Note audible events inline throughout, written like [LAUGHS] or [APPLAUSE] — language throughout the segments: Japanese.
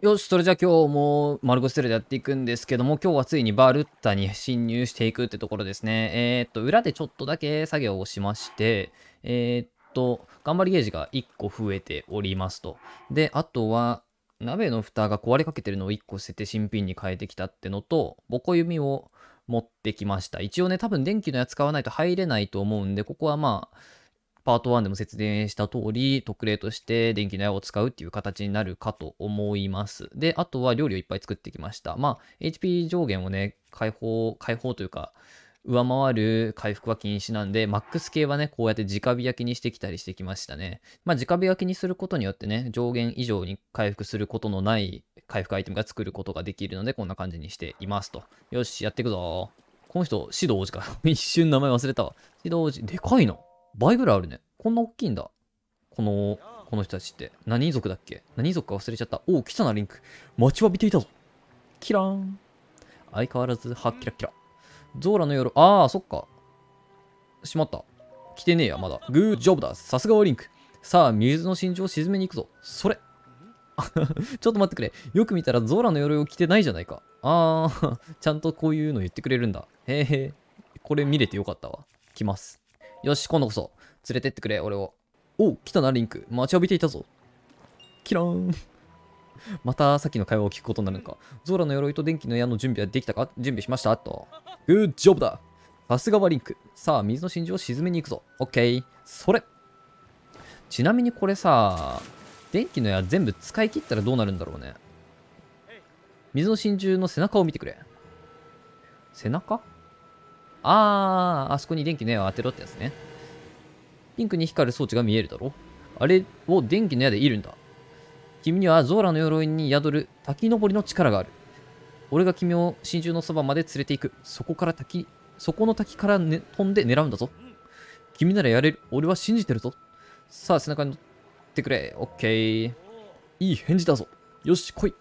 よし、それじゃあ今日もマルコステルでやっていくんですけども、今日はついにバルッタに侵入していくってところですね。えー、っと、裏でちょっとだけ作業をしまして、えー、っと、頑張りゲージが1個増えておりますと。で、あとは、鍋の蓋が壊れかけてるのを1個捨てて新品に変えてきたってのと、ボコ弓を持ってきました。一応ね、多分電気のやつ買わないと入れないと思うんで、ここはまあ、パート1でも説明した通り、特例として電気の矢を使うっていう形になるかと思います。で、あとは料理をいっぱい作ってきました。まあ、HP 上限をね、解放、解放というか、上回る回復は禁止なんで、MAX 系はね、こうやって直火焼きにしてきたりしてきましたね。まあ、直火焼きにすることによってね、上限以上に回復することのない回復アイテムが作ることができるので、こんな感じにしていますと。よし、やっていくぞこの人、指導王子か。[LAUGHS] 一瞬名前忘れたわ。指導王子、でかいな。倍ぐらいあるね。こんな大きいんだ。この、この人たちって。何族だっけ何族か忘れちゃった。おお、来たな、リンク。待ちわびていたぞ。キラーン。相変わらず、はっきらきら。ゾーラの夜、あー、そっか。しまった。来てねえや、まだ。グージョブだ。さすがはリンク。さあ、水の心情を沈めに行くぞ。それ。[LAUGHS] ちょっと待ってくれ。よく見たらゾーラの鎧を着てないじゃないか。あーちゃんとこういうの言ってくれるんだ。へえ、これ見れてよかったわ。来ます。よし、今度こそ、連れてってくれ、俺を。おう、来たな、リンク。待ちわびていたぞ。キラーン。[LAUGHS] またさっきの会話を聞くことになるのか。ゾーラの鎧と電気の矢の準備はできたか準備しましたと。グッジョブださすがはリンク。さあ、水の真珠を沈めに行くぞ。オッケー。それちなみにこれさ、電気の矢全部使い切ったらどうなるんだろうね。水の真珠の背中を見てくれ。背中あああそこに電気の矢を当てろってやつね。ピンクに光る装置が見えるだろあれを電気の矢でいるんだ。君にはゾーラの鎧に宿る滝登りの力がある。俺が君を真珠のそばまで連れて行く。そこから滝、そこの滝から、ね、飛んで狙うんだぞ。君ならやれる。俺は信じてるぞ。さあ、背中に乗ってくれ。オッケー。いい返事だぞ。よし、来い。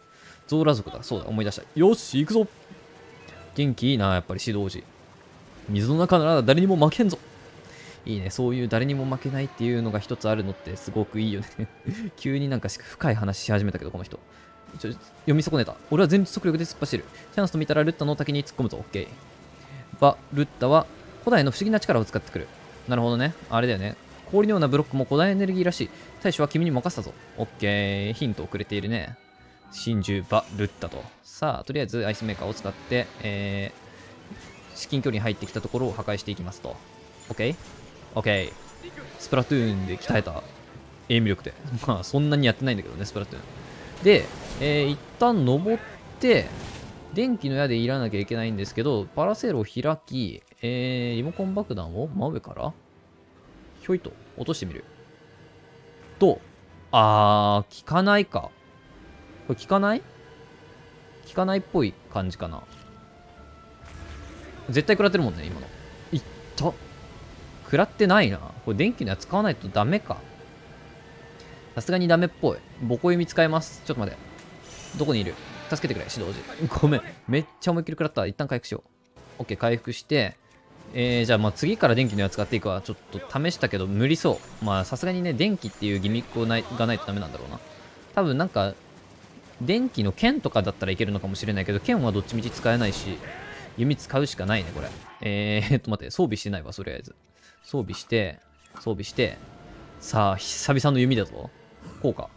ゾーラ族だ。そうだ、思い出した。よし、行くぞ。元気いいな、やっぱり指導士。水の中なら誰にも負けんぞいいね。そういう誰にも負けないっていうのが一つあるのってすごくいいよね [LAUGHS] 急になんか深い話し始めたけど、この人。ちょ読み損ねた。俺は全速力で突っ走る。チャンスと見たらルッタの滝に突っ込むぞ。オッケー。バ、ルッタは古代の不思議な力を使ってくる。なるほどね。あれだよね。氷のようなブロックも古代エネルギーらしい。最初は君に任せたぞ。オッケー。ヒントをくれているね。真珠、バ、ルッタと。さあ、とりあえずアイスメーカーを使って、えー、至近距離に入ってきたところを破壊していきますと OK?OK、OK? OK、スプラトゥーンで鍛えたエイム力で [LAUGHS] まあそんなにやってないんだけどねスプラトゥーンで、えー、一旦登って電気の矢でいらなきゃいけないんですけどパラセールを開き、えー、リモコン爆弾を真上からひょいと落としてみるとあー効かないかこれ効かない効かないっぽい感じかな絶対食らってるもんね、今の。いった食らってないな。これ電気のやつ使わないとダメか。さすがにダメっぽい。ボコ弓使います。ちょっと待って。どこにいる助けてくれ、指導時。ごめん。めっちゃ思いっきり食らった。一旦回復しよう。OK、回復して、えー、じゃあまあ次から電気のやつ買っていくわ。ちょっと試したけど無理そう。まあさすがにね、電気っていうギミックをないがないとダメなんだろうな。多分なんか、電気の剣とかだったらいけるのかもしれないけど、剣はどっちみち使えないし、弓使うしかないね、これ。えー、っと待って、装備してないわ、とりあえず。装備して、装備して、さあ、久々の弓だぞ。こうか。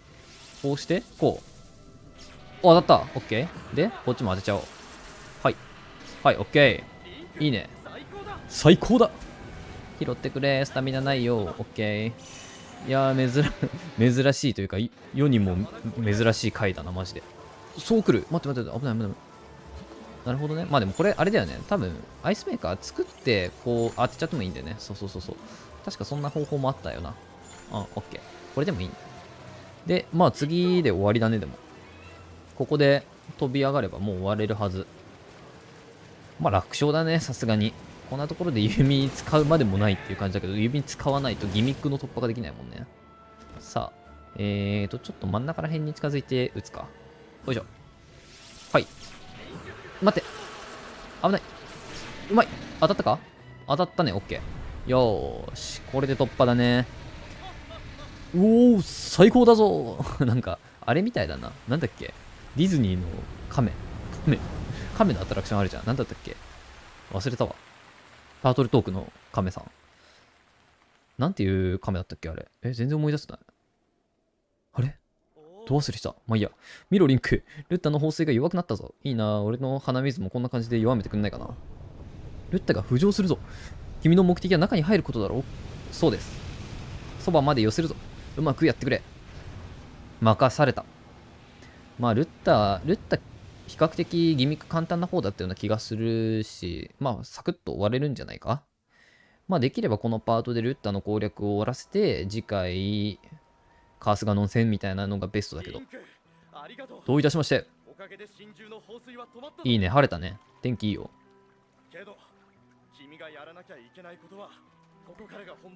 こうして、こう。お、当たった。オッケー。で、こっちも当てちゃおう。はい。はい、オッケー。いいね。最高だ拾ってくれ。スタミナないよ。オッケー。いやー、珍、[LAUGHS] 珍しいというか、世にも珍しい回だな、マジで。そう来る。待って待って、危ない危ない。危ないなるほどね。まあでもこれ、あれだよね。多分、アイスメーカー作って、こう、当てちゃってもいいんだよね。そうそうそうそう。確かそんな方法もあったよな。うん、オッケー。これでもいいんだ。で、まあ次で終わりだね、でも。ここで飛び上がればもう終われるはず。まあ楽勝だね、さすがに。こんなところで弓使うまでもないっていう感じだけど、弓使わないとギミックの突破ができないもんね。さあ、えーと、ちょっと真ん中ら辺に近づいて打つか。よいしょ。はい。待って。危ない。うまい。当たったか当たったね。オッケー。よーし。これで突破だね。うおー、最高だぞ [LAUGHS] なんか、あれみたいだな。なんだっけディズニーの亀。亀。亀のアトラクションあるじゃん。なんだったっけ忘れたわ。タートルトークの亀さん。なんていう亀だったっけあれ。え、全然思い出せない。どうする人まあいいや。見ろ、リンク。ルッタの放水が弱くなったぞ。いいな、俺の鼻水もこんな感じで弱めてくんないかな。ルッタが浮上するぞ。君の目的は中に入ることだろうそうです。そばまで寄せるぞ。うまくやってくれ。任された。まあ、ルッタ、ルッタ、比較的ギミック簡単な方だったような気がするし、まあ、サクッと終われるんじゃないかまあ、できればこのパートでルッタの攻略を終わらせて、次回、カースガノン戦みたいなのがベストだけど。どういたしまして。いいね、晴れたね。天気いいよ。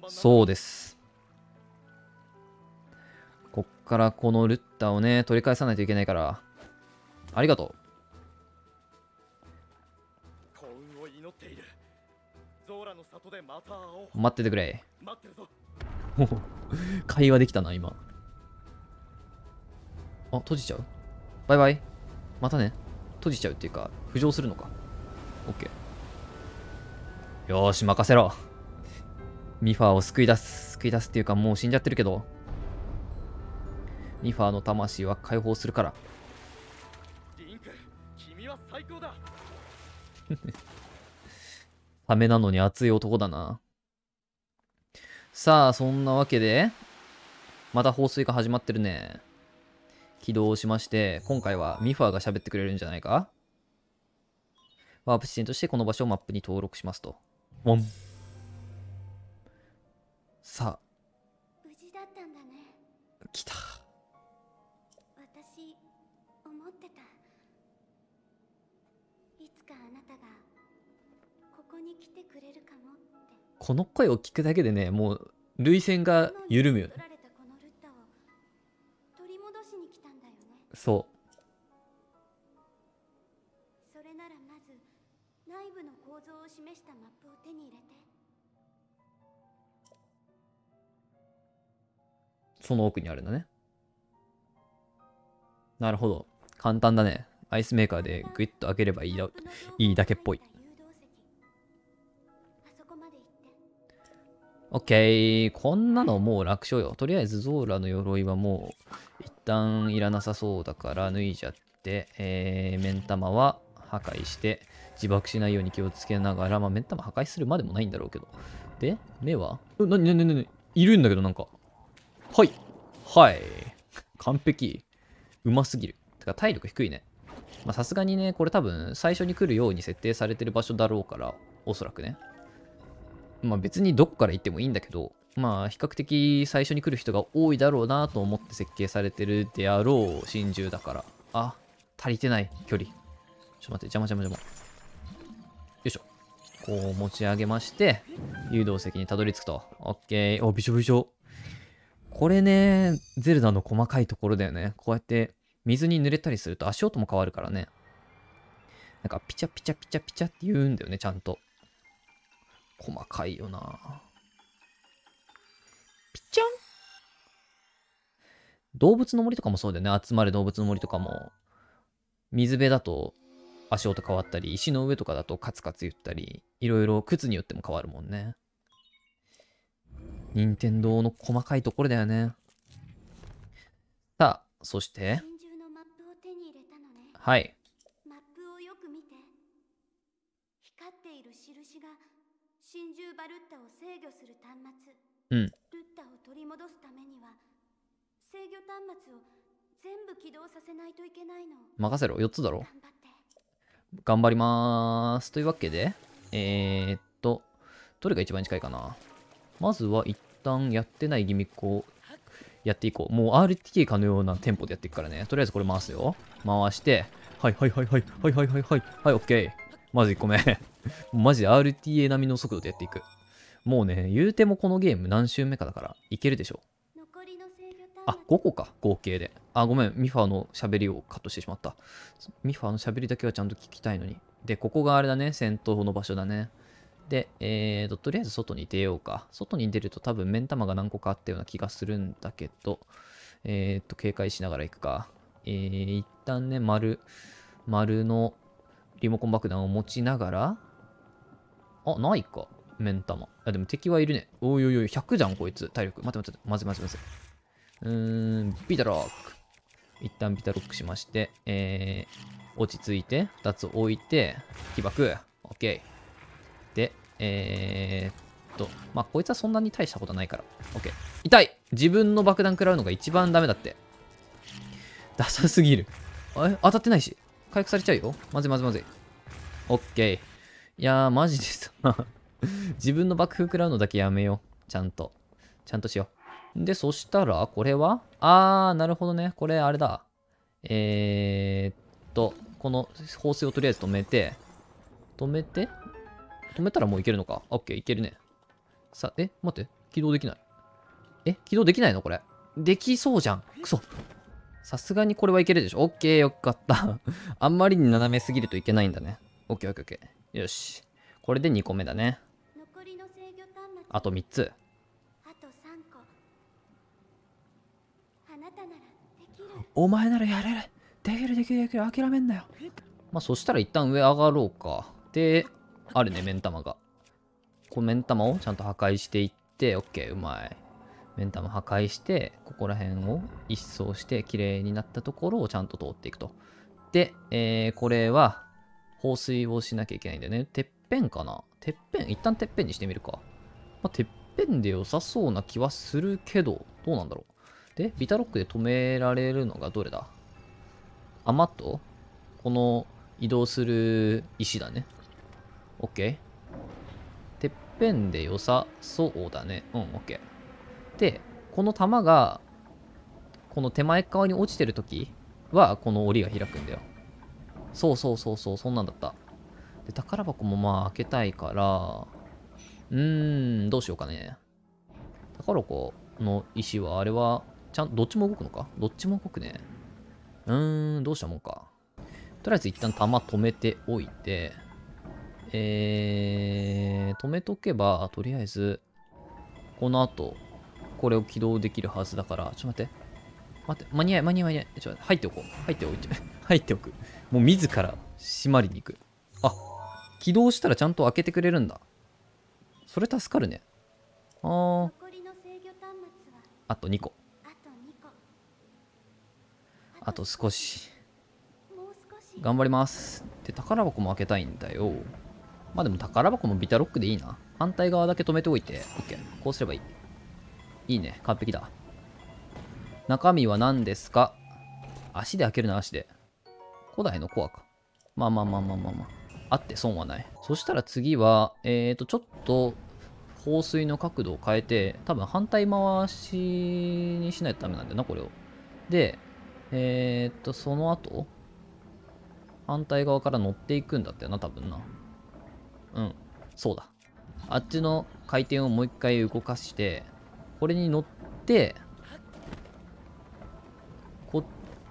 そうです。こっからこのルッタをね、取り返さないといけないから。ありがとう。待っててくれ。[LAUGHS] 会話できたな、今。あ、閉じちゃうバイバイ。またね。閉じちゃうっていうか、浮上するのか。オッケー。よーし、任せろ。ミファーを救い出す。救い出すっていうか、もう死んじゃってるけど。ミファーの魂は解放するから。リンク、君は最高だ。サ [LAUGHS] メなのに熱い男だな。さあ、そんなわけで、また放水が始まってるね。起動しまして、今回はミファーが喋ってくれるんじゃないかワープ地点としてこの場所をマップに登録しますと。ン。さあ。無事だったんだね。来た。私、思ってた。いつかあなたが、ここに来てくれるかもこの声を聞くだけでね、もう、涙腺が緩むよね。そうそれならまず内部の構造を示したマップを手に入れてその奥にあるんだねなるほど簡単だねアイスメーカーでグイッと開ければいいだいいだけっぽい OK こんなのもう楽勝よとりあえずゾーラの鎧はもう一旦いらなさそうだから脱いじゃって、えー、目ん玉は破壊して、自爆しないように気をつけながら、まあ、目ん玉破壊するまでもないんだろうけど。で、目はう、なになにないるんだけど、なんか。はい。はい。完璧。うますぎる。てか、体力低いね。まさすがにね、これ多分、最初に来るように設定されてる場所だろうから、おそらくね。まあ、別にどこから行ってもいいんだけど、まあ、比較的最初に来る人が多いだろうなと思って設計されてるであろう真珠だから。あ、足りてない距離。ちょっと待って、邪魔邪魔邪魔。よいしょ。こう持ち上げまして、誘導席にたどり着くと。オッケー。お、びしょびしょ。これね、ゼルダの細かいところだよね。こうやって水に濡れたりすると足音も変わるからね。なんかピチャピチャピチャピチャって言うんだよね、ちゃんと。細かいよなゃん動物の森とかもそうだよね。集まれ動物の森とかも。水辺だと足音変わったり、石の上とかだとカツカツ言ったり、いろいろ靴によっても変わるもんね。任天堂の細かいところだよね。さあ、そして。はい。マップをよく見て。光っている印がバルタを制御する端末。うん。制御端末を全部起動させないといけないの任せろ4つだろ頑張りまーすというわけでえー、っとどれが一番近いかなまずは一旦やってないギミックをやっていこうもう RTK かのようなテンポでやっていくからねとりあえずこれ回すよ回してはいはいはいはいはいはいはいはいはい OK まず1個目 [LAUGHS] マジで RTA 並みの速度でやっていくもうね言うてもこのゲーム何周目かだからいけるでしょあ、5個か、合計で。あ、ごめん、ミファの喋りをカットしてしまった。ミファの喋りだけはちゃんと聞きたいのに。で、ここがあれだね、戦闘の場所だね。で、えーと、とりあえず外に出ようか。外に出ると多分目ん玉が何個かあったような気がするんだけど、えっ、ー、と、警戒しながら行くか。えー、一旦ね、丸、丸のリモコン爆弾を持ちながら、あ、ないか。目ん玉。あ、でも敵はいるね。おいおいおい、100じゃん、こいつ。体力。待って待って、待て待てずて待ずうーん、ビタロック。一旦ビタロックしまして、えー、落ち着いて、二つ置いて、起爆。オッケー。で、えー、っと、まあ、こいつはそんなに大したことないから。オッケー。痛い自分の爆弾食らうのが一番ダメだって。ダサすぎる。え当たってないし。回復されちゃうよ。まずいまずいまずい。ケー。いやー、マジでさ [LAUGHS] 自分の爆風食らうのだけやめよう。ちゃんと。ちゃんとしよう。で、そしたら、これはあー、なるほどね。これ、あれだ。えー、っと、この放水をとりあえず止めて、止めて、止めたらもういけるのか。オッケー、いけるね。さ、え、待って。起動できない。え、起動できないのこれ。できそうじゃん。くそ。さすがにこれはいけるでしょ。オッケー、よかった [LAUGHS] あんまりに斜めすぎるといけないんだね。オッケー、オッケー、オッケー。よし。これで2個目だね。あと3つ。お前ならやれる。できるできるできる。諦めんなよ。まあそしたら一旦上上がろうか。で、あるね、目ん玉が。この目ん玉をちゃんと破壊していって、オッケー、うまい。目ん玉破壊して、ここら辺を一掃して、綺麗になったところをちゃんと通っていくと。で、えー、これは、放水をしなきゃいけないんだよね。てっぺんかなてっぺん一旦てっぺんにしてみるか。まあ、てっぺんで良さそうな気はするけど、どうなんだろう。で、ビタロックで止められるのがどれだアマットこの移動する石だね。OK。てっぺんで良さそうだね。うん、OK。で、この玉が、この手前側に落ちてるときは、この檻が開くんだよ。そうそうそうそう、そんなんだった。で、宝箱もまあ開けたいから、うーん、どうしようかね。宝箱の石は、あれは、ちゃん、どっちも動くのかどっちも動くね。うーん、どうしたもんか。とりあえず一旦弾止めておいて、えー、止めとけば、とりあえず、この後、これを起動できるはずだから、ちょっと待って。待って、間に合い、間に合い、間に合い。ちょっと入っておこう。入っておいて、[LAUGHS] 入っておく。もう自ら閉まりに行く。あ、起動したらちゃんと開けてくれるんだ。それ助かるね。あー。あと2個。あと少し。頑張ります。で、宝箱も開けたいんだよ。まあでも宝箱もビタロックでいいな。反対側だけ止めておいて、OK。こうすればいい。いいね。完璧だ。中身は何ですか足で開けるな、足で。古代のコアか。まあまあまあまあまあまあ。あって損はない。そしたら次は、えーと、ちょっと、放水の角度を変えて、多分反対回しにしないとダメなんだよな、これを。で、えー、っと、その後、反対側から乗っていくんだったよな、多分な。うん、そうだ。あっちの回転をもう一回動かして、これに乗って、こっ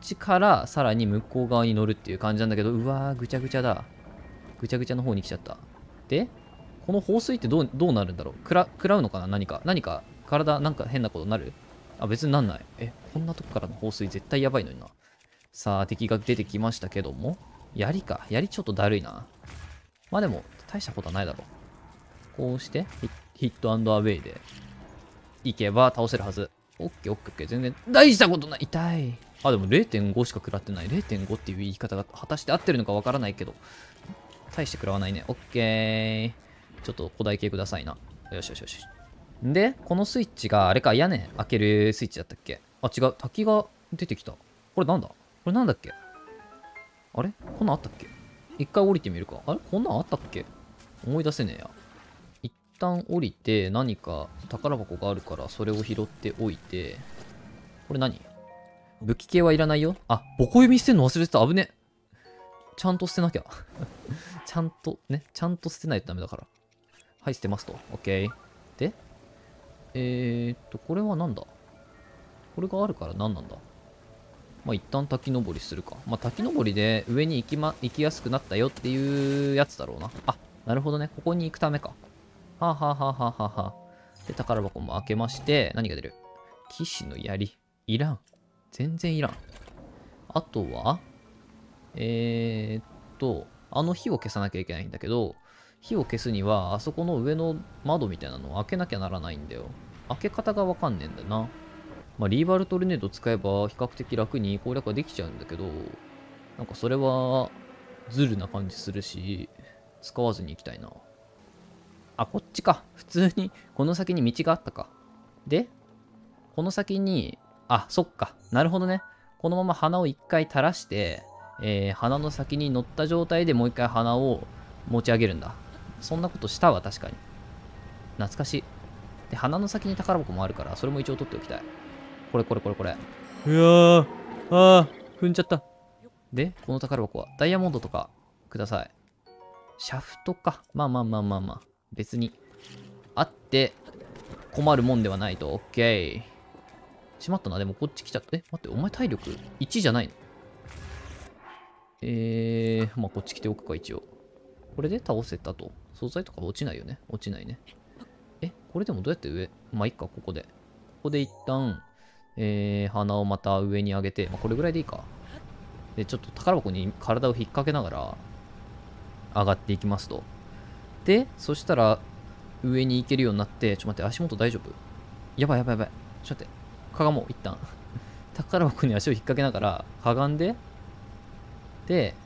ちからさらに向こう側に乗るっていう感じなんだけど、うわー、ぐちゃぐちゃだ。ぐちゃぐちゃの方に来ちゃった。で、この放水ってどうどうなるんだろうくら食らうのかな何か。何か体なんか変なことになるあ、別になんない。え、こんなとこからの放水絶対やばいのにな。さあ、敵が出てきましたけども。槍か。槍ちょっとだるいな。まあでも、大したことはないだろう。こうしてヒ、ットアウェイで、行けば倒せるはず。オッケーオッケーオッケー。全然、大したことない。痛い。あ、でも0.5しか食らってない。0.5っていう言い方が果たして合ってるのかわからないけど。大して食らわないね。オッケー。ちょっと古代系くださいな。よしよしよし。で、このスイッチが、あれか、屋根開けるスイッチだったっけあ、違う。滝が出てきた。これなんだこれなんだっけあれこんなんあったっけ一回降りてみるか。あれこんなんあったっけ思い出せねえや。一旦降りて、何か宝箱があるから、それを拾っておいて。これ何武器系はいらないよ。あ、ボコ指捨てんの忘れてた。危ね。ちゃんと捨てなきゃ。[LAUGHS] ちゃんと、ね。ちゃんと捨てないとダメだから。はい、捨てますと。OK。で、えー、っと、これは何だこれがあるから何なんだまあ、一旦滝登りするか。まあ、滝登りで上に行きま、行きやすくなったよっていうやつだろうな。あ、なるほどね。ここに行くためか。はあ、はあはははあ、はで、宝箱も開けまして、何が出る騎士の槍。いらん。全然いらん。あとは、えー、っと、あの火を消さなきゃいけないんだけど、火を消すには、あそこの上の窓みたいなのを開けなきゃならないんだよ。開け方がわかんねえんだな。まあ、リーバルトルネード使えば比較的楽に攻略はできちゃうんだけど、なんかそれはズルな感じするし、使わずに行きたいな。あ、こっちか。普通に、この先に道があったか。で、この先に、あ、そっか。なるほどね。このまま鼻を一回垂らして、えー、鼻の先に乗った状態でもう一回鼻を持ち上げるんだ。そんなことしたわ、確かに。懐かしい。で、鼻の先に宝箱もあるから、それも一応取っておきたい。これこれこれこれ。うわー、あー、踏んじゃった。で、この宝箱は、ダイヤモンドとか、ください。シャフトか。まあまあまあまあまあ。別に。あって、困るもんではないと。オッケー。しまったな。でもこっち来ちゃった。え、待って、お前体力1じゃないのえー、まあこっち来ておくか、一応。これで倒せたと。素材とか落ちないよね。落ちないね。これでもどうやって上まあ、いっか、ここで。ここで一旦、えー、鼻をまた上に上げて、まあ、これぐらいでいいか。で、ちょっと宝箱に体を引っ掛けながら、上がっていきますと。で、そしたら、上に行けるようになって、ちょっと待って、足元大丈夫やばいやばいやばい。ちょっと待って、かがもう、一旦。[LAUGHS] 宝箱に足を引っ掛けながら、かがんで、で、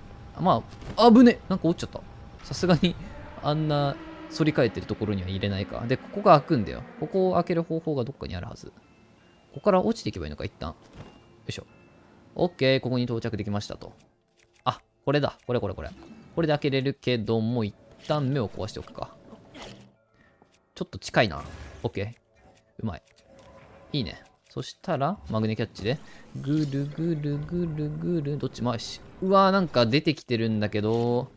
まあ、危ねなんか落ちちゃった。さすがに、あんな反り返ってるところには入れないか。で、ここが開くんだよ。ここを開ける方法がどっかにあるはず。ここから落ちていけばいいのか、一旦。よいしょ。OK、ここに到着できましたと。あ、これだ。これこれこれ。これで開けれるけども、一旦目を壊しておくか。ちょっと近いな。OK。うまい。いいね。そしたら、マグネキャッチで、ぐるぐるぐるぐる、どっちも回し。うわー、なんか出てきてるんだけど、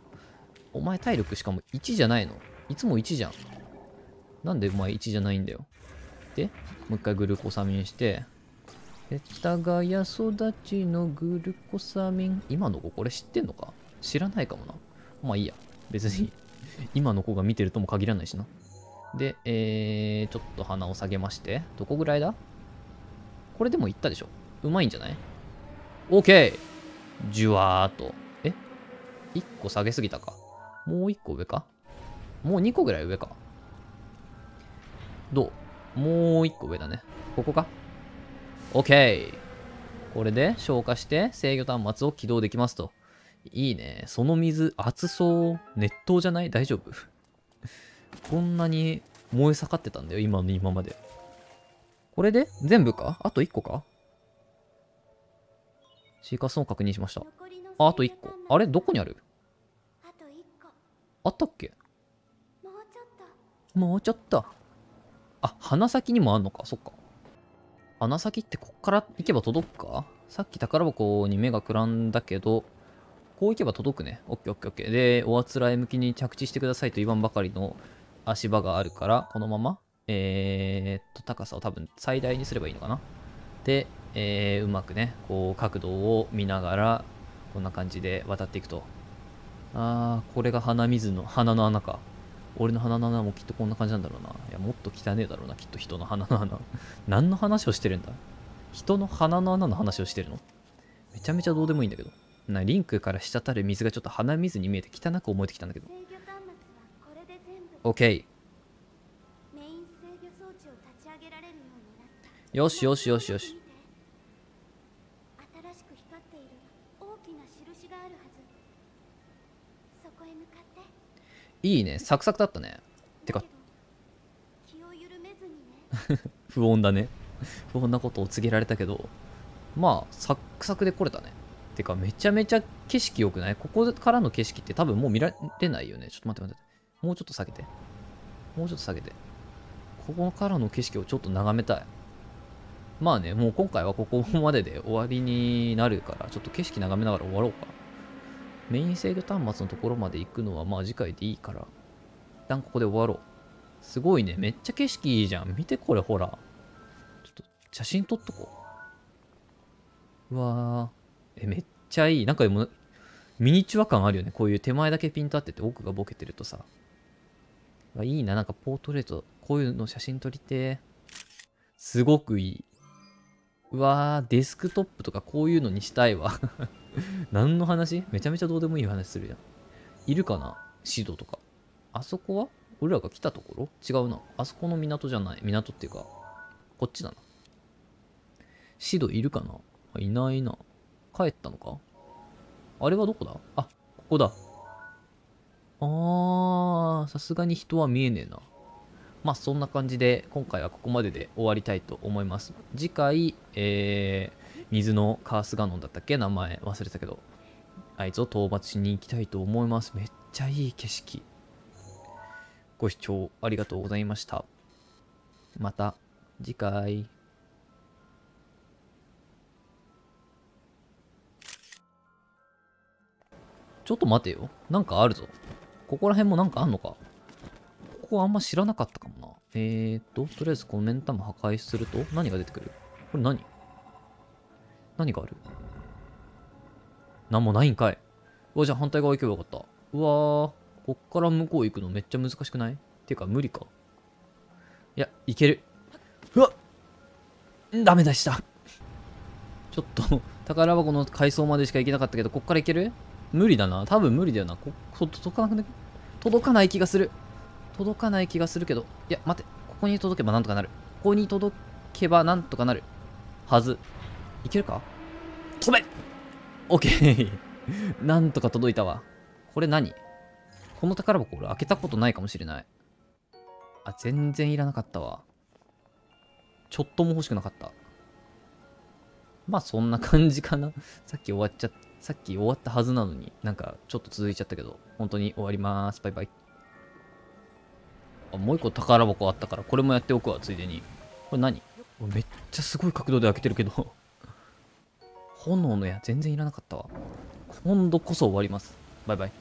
お前体力しかも1じゃないのいつも1じゃん。なんでお前1じゃないんだよ。で、もう一回グルコサミンして、世や育ちのグルコサミン。今の子これ知ってんのか知らないかもな。まあいいや。別に今の子が見てるとも限らないしな。で、えー、ちょっと鼻を下げまして。どこぐらいだこれでもいったでしょ。うまいんじゃない ?OK! じゅわーっと。え ?1 個下げすぎたか。もう1個上かもう2個ぐらい上か。どうもう1個上だね。ここか ?OK! これで消化して制御端末を起動できますと。いいね。その水、熱そう。熱湯じゃない大丈夫 [LAUGHS] こんなに燃え盛ってたんだよ。今の今まで。これで全部かあと1個かシーカスを確認しました。あ、あと1個。あれどこにあるあったっけもうちょっと。あ、鼻先にもあんのか。そっか。鼻先ってこっから行けば届くかさっき宝箱に目がくらんだけど、こう行けば届くね。オッケーオッケーオッケー。で、おあつらえ向きに着地してくださいと言わんばかりの足場があるから、このまま、えー、っと、高さを多分最大にすればいいのかな。で、えー、うまくね、こう角度を見ながら、こんな感じで渡っていくと。あー、これが鼻水の、鼻の穴か。俺の鼻の穴もきっとこんな感じなんだろうないやもっと汚ねえだろうなきっと人の鼻の穴何の話をしてるんだ人の鼻の穴の話をしてるのめちゃめちゃどうでもいいんだけどなリンクから滴る水がちょっと鼻水に見えて汚く思えてきたんだけど OK よしよしよしよしいいねサクサクだったねてか [LAUGHS] 不穏だね不穏なことを告げられたけどまあサクサクで来れたねてかめちゃめちゃ景色良くないここからの景色って多分もう見られないよねちょっと待って待ってもうちょっと下げてもうちょっと下げてここからの景色をちょっと眺めたいまあねもう今回はここまでで終わりになるからちょっと景色眺めながら終わろうかメイン制御端末のところまで行くのはまあ次回でいいから、一旦ここで終わろう。すごいね。めっちゃ景色いいじゃん。見てこれ、ほら。ちょっと、写真撮っとこう。うわー。え、めっちゃいい。なんかでも、ミニチュア感あるよね。こういう手前だけピンと合ってて、奥がボケてるとさ。いいな。なんかポートレート、こういうの写真撮りてすごくいい。うわぁ、デスクトップとかこういうのにしたいわ [LAUGHS] 何の話めちゃめちゃどうでもいい話するじゃん。いるかなシドとか。あそこは俺らが来たところ違うな。あそこの港じゃない。港っていうか、こっちだな。シドいるかないないな。帰ったのかあれはどこだあ、ここだ。あー、さすがに人は見えねえな。まあそんな感じで今回はここまでで終わりたいと思います。次回、えー、水のカースガノンだったっけ名前忘れたけど。あいつを討伐しに行きたいと思います。めっちゃいい景色。ご視聴ありがとうございました。また次回。ちょっと待てよ。なんかあるぞ。ここら辺もなんかあんのか。ここあんま知らなかったかもな。えーっと、とりあえずこのンタム破壊すると何が出てくるこれ何何がある何もないんかい。うわ、じゃあ反対側行けばよかった。うわー、こっから向こう行くのめっちゃ難しくないてか、無理か。いや、いける。うわダメでした。ちょっと、宝箱の階層までしか行けなかったけど、こっから行ける無理だな。多分無理だよな。こ、こ届かなくね届かない気がする。届かない気がするけど。いや、待って。ここに届けばなんとかなる。ここに届けばなんとかなる。はず。いけるかオッ !OK [LAUGHS] なんとか届いたわ。これ何この宝箱俺開けたことないかもしれない。あ、全然いらなかったわ。ちょっとも欲しくなかった。まあそんな感じかな。[LAUGHS] さっき終わっちゃ、さっき終わったはずなのに、なんかちょっと続いちゃったけど、本当に終わりまーす。バイバイ。あ、もう一個宝箱あったから、これもやっておくわ、ついでに。これ何めっちゃすごい角度で開けてるけど炎の矢全然いらなかったわ。今度こそ終わります。バイバイ。